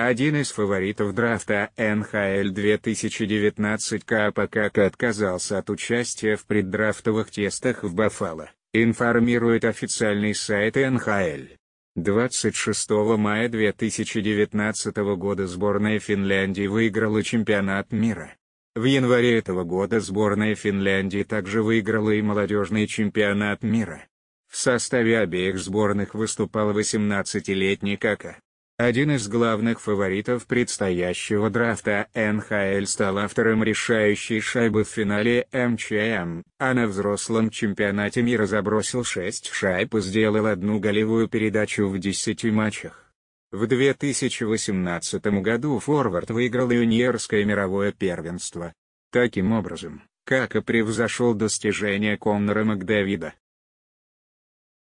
Один из фаворитов драфта НХЛ 2019 КАПК отказался от участия в преддрафтовых тестах в Баффало, информирует официальный сайт НХЛ. 26 мая 2019 года сборная Финляндии выиграла чемпионат мира. В январе этого года сборная Финляндии также выиграла и молодежный чемпионат мира. В составе обеих сборных выступал 18-летний Кака. Один из главных фаворитов предстоящего драфта НХЛ стал автором решающей шайбы в финале МЧМ, а на взрослом чемпионате мира забросил 6 шайб и сделал одну голевую передачу в 10 матчах. В 2018 году форвард выиграл юниорское мировое первенство. Таким образом, как и превзошел достижения Коннора Макдавида.